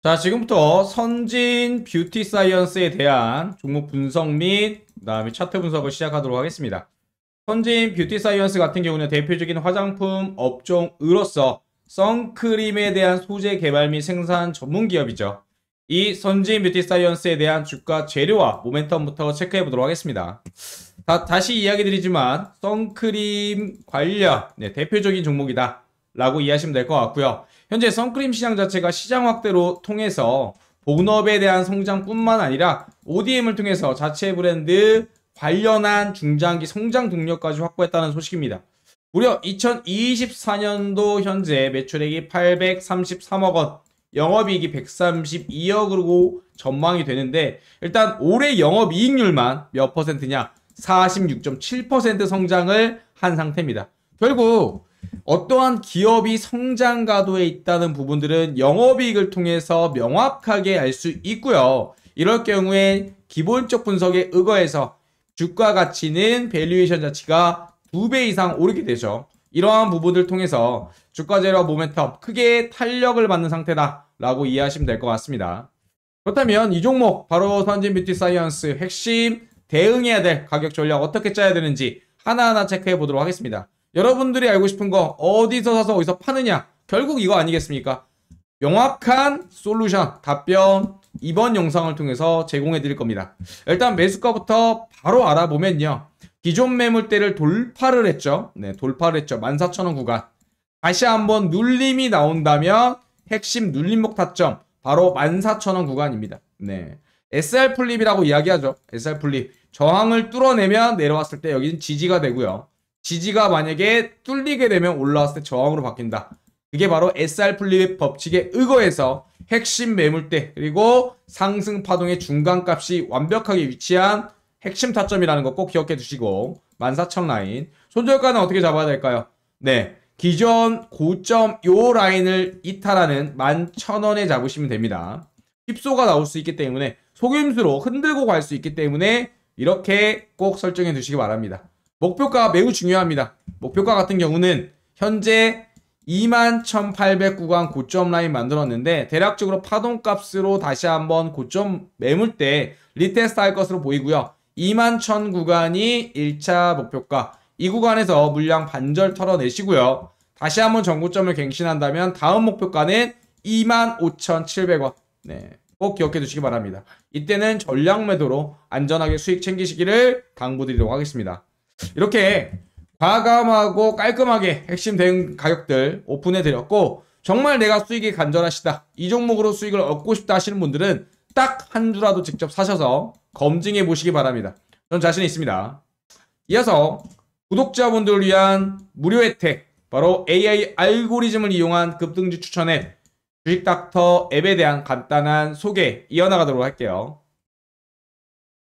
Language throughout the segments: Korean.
자 지금부터 선진 뷰티 사이언스에 대한 종목 분석 및 그다음에 차트 분석을 시작하도록 하겠습니다. 선진 뷰티 사이언스 같은 경우는 대표적인 화장품 업종으로서 선크림에 대한 소재 개발 및 생산 전문 기업이죠. 이 선진 뷰티 사이언스에 대한 주가 재료와 모멘텀부터 체크해 보도록 하겠습니다. 다, 시 이야기 드리지만 선크림 관련 네, 대표적인 종목이다 라고 이해하시면 될 것 같고요. 현재 선크림 시장 자체가 시장 확대로 통해서 본업에 대한 성장뿐만 아니라 ODM을 통해서 자체 브랜드 관련한 중장기 성장 동력까지 확보했다는 소식입니다. 무려 2024년도 현재 매출액이 833억 원, 영업이익이 132억으로 전망이 되는데 일단 올해 영업이익률만 몇 퍼센트냐 46.7% 성장을 한 상태입니다. 결국 어떠한 기업이 성장 가도에 있다는 부분들은 영업이익을 통해서 명확하게 알 수 있고요. 이럴 경우에 기본적 분석에 의거해서 주가 가치는 밸류에이션 자체가 두 배 이상 오르게 되죠. 이러한 부분을 통해서 주가 제료 모멘텀 크게 탄력을 받는 상태다 라고 이해하시면 될 것 같습니다. 그렇다면 이 종목 바로 선진 뷰티 사이언스 핵심 대응해야 될 가격 전략 어떻게 짜야 되는지 하나하나 체크해 보도록 하겠습니다. 여러분들이 알고 싶은 거 어디서 사서 어디서 파느냐 결국 이거 아니겠습니까? 명확한 솔루션, 답변 이번 영상을 통해서 제공해 드릴 겁니다. 일단 매수가부터 바로 알아보면요. 기존 매물대를 돌파를 했죠. 네, 돌파를 했죠. 14,000원 구간. 다시 한번 눌림이 나온다면 핵심 눌림목 타점 바로 14,000원 구간입니다. 네. SR 플립이라고 이야기하죠. SR 플립. 저항을 뚫어내면 내려왔을 때 여기는 지지가 되고요. 지지가 만약에 뚫리게 되면 올라왔을 때 저항으로 바뀐다. 그게 바로 SR 플립 법칙에 의거해서 핵심 매물대 그리고 상승 파동의 중간값이 완벽하게 위치한 핵심 타점이라는 거 꼭 기억해 두시고 14,000 라인 손절가는 어떻게 잡아야 될까요? 네 기존 고점 요 라인을 이탈하는 11,000원에 잡으시면 됩니다 힙소가 나올 수 있기 때문에 속임수로 흔들고 갈 수 있기 때문에 이렇게 꼭 설정해 두시기 바랍니다 목표가 매우 중요합니다. 목표가 같은 경우는 현재 2 1 8 0 9관 고점 라인 만들었는데 대략적으로 파동값으로 다시 한번 고점 매물 때 리테스트 할 것으로 보이고요. 21,000구이 1차 목표가 이 구간에서 물량 반절 털어내시고요. 다시 한번 전고점을 갱신한다면 다음 목표가는 25,700원 네, 꼭 기억해 두시기 바랍니다. 이때는 전량 매도로 안전하게 수익 챙기시기를 당부드리도록 하겠습니다. 이렇게 과감하고 깔끔하게 핵심 대응 가격들 오픈해 드렸고 정말 내가 수익이 간절하시다 이 종목으로 수익을 얻고 싶다 하시는 분들은 딱 한 주라도 직접 사셔서 검증해 보시기 바랍니다 저는 자신 있습니다 이어서 구독자분들을 위한 무료 혜택 바로 AI 알고리즘을 이용한 급등지 추천 앱 주식닥터 앱에 대한 간단한 소개 이어나가도록 할게요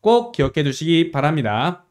꼭 기억해 두시기 바랍니다.